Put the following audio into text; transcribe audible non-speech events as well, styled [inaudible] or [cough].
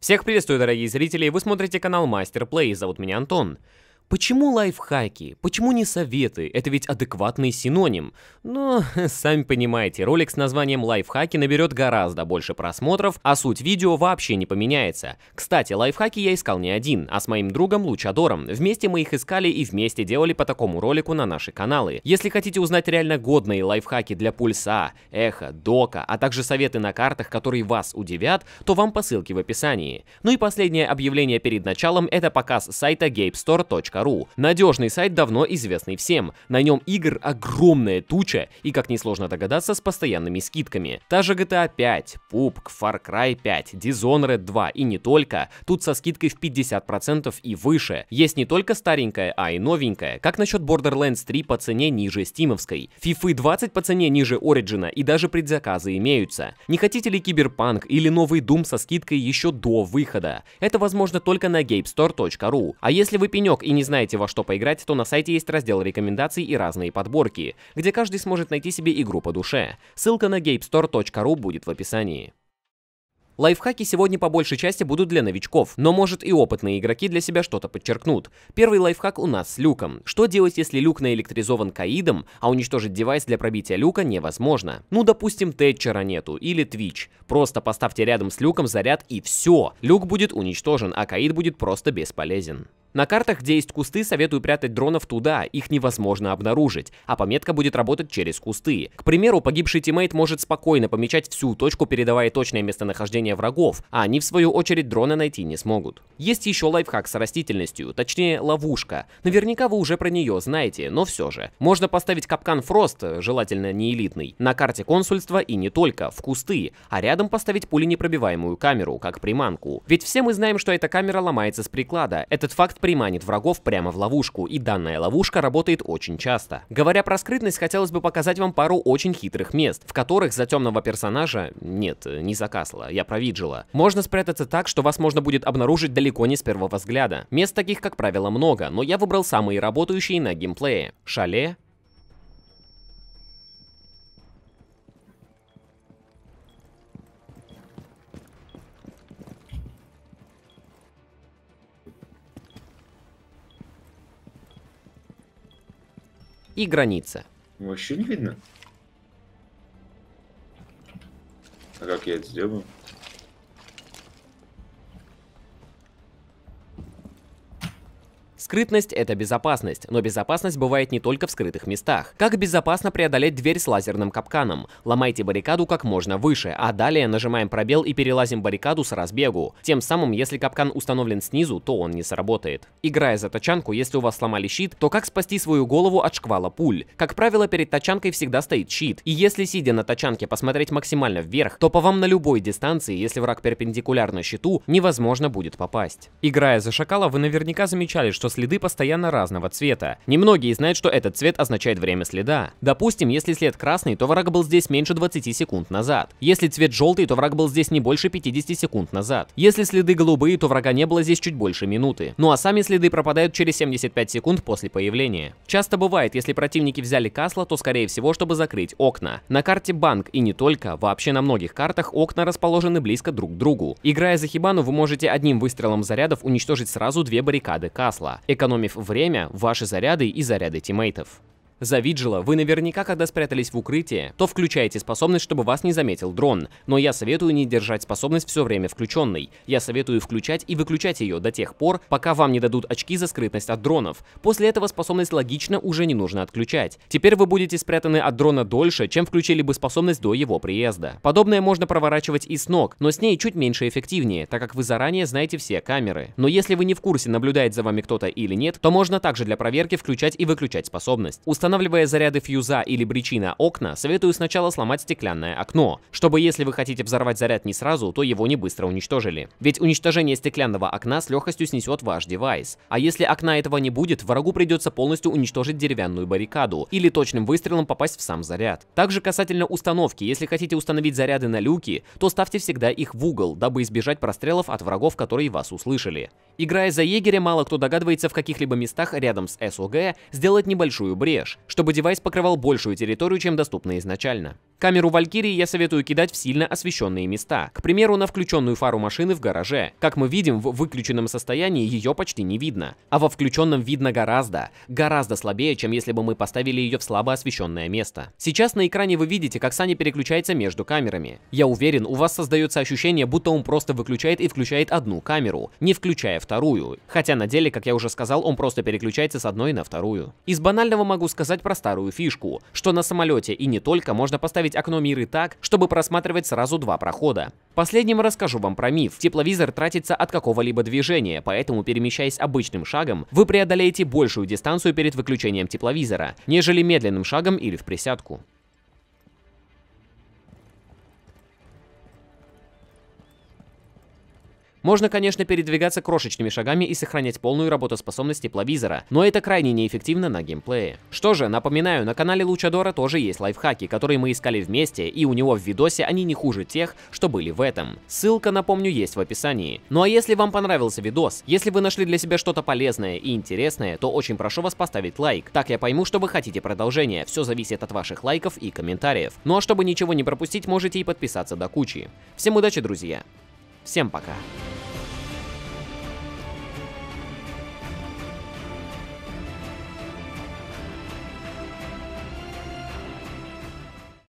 Всех приветствую, дорогие зрители, вы смотрите канал Мастер Плей, зовут меня Антон. Почему лайфхаки? Почему не советы? Это ведь адекватный синоним. Но, [laughs] сами понимаете, ролик с названием «Лайфхаки» наберет гораздо больше просмотров, а суть видео вообще не поменяется. Кстати, лайфхаки я искал не один, а с моим другом Лучадором. Вместе мы их искали и вместе делали по такому ролику на наши каналы. Если хотите узнать реально годные лайфхаки для пульса, эхо, дока, а также советы на картах, которые вас удивят, то вам по ссылке в описании. Ну и последнее объявление перед началом – это показ сайта gamestore.com Ру. Надежный сайт, давно известный всем. На нем игр огромная туча и, как несложно догадаться, с постоянными скидками. Та же GTA 5, PUBG, Far Cry 5, Dishonored 2 и не только. Тут со скидкой в 50% и выше. Есть не только старенькая, а и новенькая. Как насчет Borderlands 3 по цене ниже стимовской? FIFA 20 по цене ниже Origin и даже предзаказы имеются. Не хотите ли Киберпанк или новый Doom со скидкой еще до выхода? Это возможно только на GameStore.ru. А если вы пенек и не знаете, во что поиграть, то на сайте есть раздел рекомендаций и разные подборки, где каждый сможет найти себе игру по душе. Ссылка на gamestore.ru будет в описании. Лайфхаки сегодня по большей части будут для новичков, но может и опытные игроки для себя что-то подчеркнут. Первый лайфхак у нас с люком. Что делать, если люк наэлектризован каидом, а уничтожить девайс для пробития люка невозможно? Ну, допустим, тетчера нету или твич. Просто поставьте рядом с люком заряд и все. Люк будет уничтожен, а каид будет просто бесполезен. На картах, где есть кусты, советую прятать дронов туда, их невозможно обнаружить, а пометка будет работать через кусты. К примеру, погибший тиммейт может спокойно помечать всю точку, передавая точное местонахождение врагов, а они в свою очередь дроны найти не смогут. Есть еще лайфхак с растительностью, точнее ловушка. Наверняка вы уже про нее знаете, но все же. Можно поставить капкан Фрост, желательно не элитный, на карте консульства и не только, в кусты, а рядом поставить пуленепробиваемую камеру, как приманку. Ведь все мы знаем, что эта камера ломается с приклада, этот факт эффект приманит врагов прямо в ловушку, и данная ловушка работает очень часто. Говоря про скрытность, хотелось бы показать вам пару очень хитрых мест, в которых за темного персонажа, нет, не за Касла, я про Виджила, можно спрятаться так, что вас можно будет обнаружить далеко не с первого взгляда. Мест таких, как правило, много, но я выбрал самые работающие на геймплее. Шале, и граница. Вообще не видно. А как я это сделаю? Скрытность — это безопасность, но безопасность бывает не только в скрытых местах. Как безопасно преодолеть дверь с лазерным капканом? Ломайте баррикаду как можно выше, а далее нажимаем пробел и перелазим баррикаду с разбегу. Тем самым, если капкан установлен снизу, то он не сработает. Играя за тачанку, если у вас сломали щит, то как спасти свою голову от шквала пуль? Как правило, перед тачанкой всегда стоит щит, и если сидя на тачанке посмотреть максимально вверх, то по вам на любой дистанции, если враг перпендикулярно щиту, невозможно будет попасть. Играя за шакала, вы наверняка замечали, что что следы постоянно разного цвета. Немногие знают, что этот цвет означает время следа. Допустим, если след красный, то враг был здесь меньше 20 секунд назад. Если цвет желтый, то враг был здесь не больше 50 секунд назад. Если следы голубые, то врага не было здесь чуть больше минуты. Ну а сами следы пропадают через 75 секунд после появления. Часто бывает, если противники взяли Касла, то скорее всего, чтобы закрыть окна. На карте банк и не только, вообще на многих картах окна расположены близко друг к другу. Играя за Хибану, вы можете одним выстрелом зарядов уничтожить сразу две баррикады Касла экономив время, ваши заряды и заряды тиммейтов. За Виджела вы наверняка, когда спрятались в укрытие, то включаете способность, чтобы вас не заметил дрон. Но я советую не держать способность все время включенной. Я советую включать и выключать ее до тех пор, пока вам не дадут очки за скрытность от дронов. После этого способность логично уже не нужно отключать. Теперь вы будете спрятаны от дрона дольше, чем включили бы способность до его приезда. Подобное можно проворачивать и с ног, но с ней чуть меньше эффективнее, так как вы заранее знаете все камеры. Но если вы не в курсе, наблюдает за вами кто-то или нет, то можно также для проверки включать и выключать способность. Устанавливая заряды фьюза или бричи на окна, советую сначала сломать стеклянное окно, чтобы если вы хотите взорвать заряд не сразу, то его не быстро уничтожили. Ведь уничтожение стеклянного окна с легкостью снесет ваш девайс. А если окна этого не будет, врагу придется полностью уничтожить деревянную баррикаду или точным выстрелом попасть в сам заряд. Также касательно установки, если хотите установить заряды на люки, то ставьте всегда их в угол, дабы избежать прострелов от врагов, которые вас услышали. Играя за егеря, мало кто догадывается в каких-либо местах рядом с СОГ сделать небольшую брешь, чтобы девайс покрывал большую территорию, чем доступно изначально. Камеру Валькирии я советую кидать в сильно освещенные места, к примеру, на включенную фару машины в гараже. Как мы видим, в выключенном состоянии ее почти не видно, а во включенном видно гораздо, гораздо слабее, чем если бы мы поставили ее в слабо освещенное место. Сейчас на экране вы видите, как Саня переключается между камерами. Я уверен, у вас создается ощущение, будто он просто выключает и включает одну камеру, не включая вторую. Хотя на деле, как я уже сказал, он просто переключается с одной на вторую. Из банального могу сказать про старую фишку, что на самолете и не только можно поставить настроить окно Миры так, чтобы просматривать сразу два прохода. Последним расскажу вам про миф. Тепловизор тратится от какого-либо движения, поэтому перемещаясь обычным шагом, вы преодолеете большую дистанцию перед выключением тепловизора, нежели медленным шагом или в присядку. Можно, конечно, передвигаться крошечными шагами и сохранять полную работоспособность тепловизора, но это крайне неэффективно на геймплее. Что же, напоминаю, на канале Лучадора тоже есть лайфхаки, которые мы искали вместе, и у него в видосе они не хуже тех, что были в этом. Ссылка, напомню, есть в описании. Ну а если вам понравился видос, если вы нашли для себя что-то полезное и интересное, то очень прошу вас поставить лайк. Так я пойму, что вы хотите продолжения, все зависит от ваших лайков и комментариев. Ну а чтобы ничего не пропустить, можете и подписаться до кучи. Всем удачи, друзья! Всем пока!